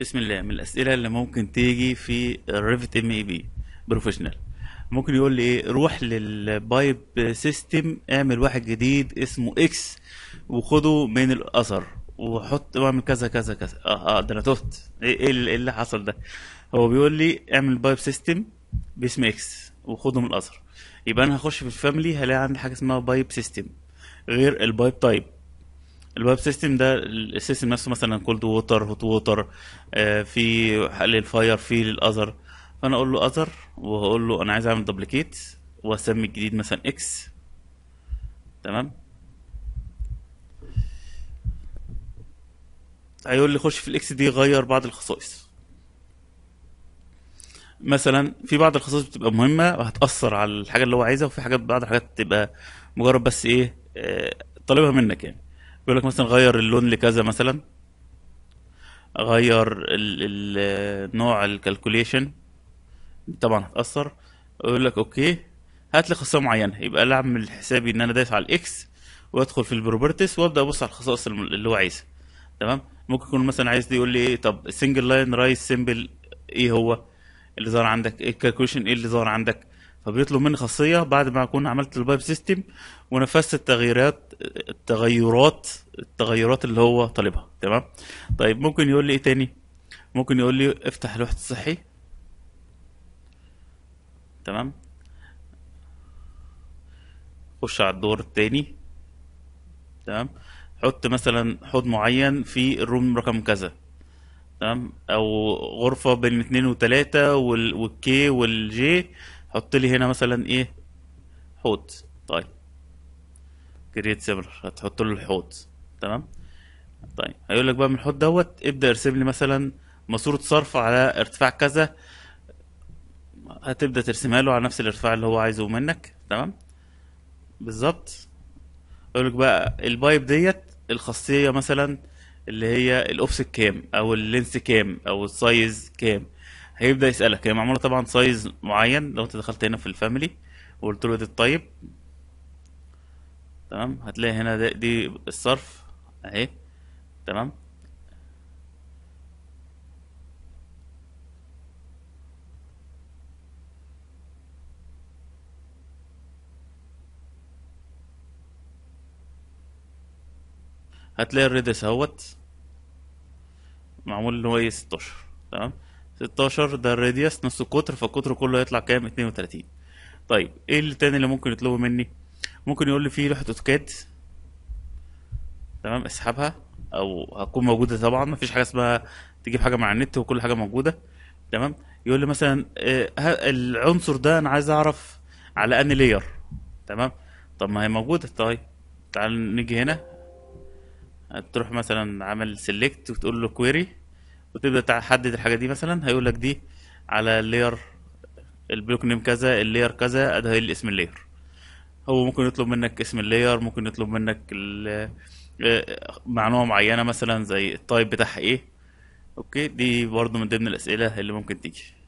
بسم الله من الاسئله اللي ممكن تيجي في الريفت ام اي بي بروفيشنال ممكن يقول لي ايه روح للبايب سيستم اعمل واحد جديد اسمه اكس وخده من الاثر وحط واعمل كذا كذا كذا اه اه ده انا تهت ايه, إيه, إيه اللي حصل ده هو بيقول لي اعمل بايب سيستم باسم اكس وخده من الاثر يبقى انا هخش في الفاميلي هلاقي عندي حاجه اسمها بايب سيستم غير البايب تايب الويب سيستم ده السيستم نفسه مثلا كولد ووتر هوت ووتر في حل الفاير في للاذر فانا اقول له اذر وهقول له انا عايز اعمل دوبليكيت واسمي الجديد مثلا اكس تمام هيقول لي خش في الاكس دي غير بعض الخصائص مثلا في بعض الخصائص بتبقى مهمه وهتاثر على الحاجه اللي هو عايزها وفي حاجات بعض الحاجات بتبقى مجرد بس ايه آه، طالبها منك يعني بيقول لك مثلا غير اللون لكذا مثلا غير نوع الكالكوليشن طبعا هتاثر يقول لك اوكي هات لي خصائص معينه يبقى انا اعمل حسابي ان انا دايس على الاكس وادخل في البروبرتيز وابدا ابص على الخصائص اللي هو عايزها تمام ممكن يكون مثلا عايز يقول لي ايه طب سنجل لاين رايز سيمبل ايه هو اللي ظهر عندك الكالكوليشن ايه اللي ظهر عندك فبيطلب مني خاصيه بعد ما اكون عملت البايب سيستم ونفذت التغييرات التغيرات التغيرات اللي هو طالبها تمام طيب ممكن يقول لي ايه تاني ممكن يقول لي افتح لوحه الصحي تمام خش على الدور التاني تمام حط مثلا حوض معين في الروم رقم كذا تمام او غرفه بين اتنين وتلاته والكي والجي حط لي هنا مثلا ايه حوت طيب كريت سيميلر هتحط له الحوت تمام طيب هيقول لك بقى من الحوت دوت ابدا ارسم لي مثلا ماسوره صرف على ارتفاع كذا هتبدا ترسمها له على نفس الارتفاع اللي هو عايزه منك تمام بالظبط يقول لك بقى البايب ديت الخاصيه مثلا اللي هي الاوفست كام او اللينس كام او السايز كام هيبدا يسالك هي معموله طبعا سايز معين لو انت دخلت هنا في الفاميلي وقلت له اديت الطيب تمام هتلاقي هنا دي, دي الصرف اهي تمام هتلاقي الريدس اهوت معمول ان هو ايه 16 تمام 16 ده الراديوس نص القطر فالقطر كله هيطلع كام 32 طيب ايه اللي تاني اللي ممكن يطلبه مني ممكن يقول لي في لوحه اوتوكاد تمام اسحبها او هتكون موجوده طبعا مفيش حاجه اسمها تجيب حاجه من على النت وكل حاجه موجوده تمام يقول لي مثلا آه العنصر ده انا عايز اعرف على انهي لير تمام طب ما هي موجوده طيب تعال نيجي هنا تروح مثلا عامل سيلكت وتقول له كويري وتبدا تحدد الحاجه دي مثلا هيقول لك دي على اللير البلوك نيم كذا اللير كذا ده اسم اللير هو ممكن يطلب منك اسم اللير ممكن يطلب منك آه، مع نوع معينه مثلا زي التايب بتاعها ايه اوكي دي برضو من ضمن الاسئله اللي ممكن تيجي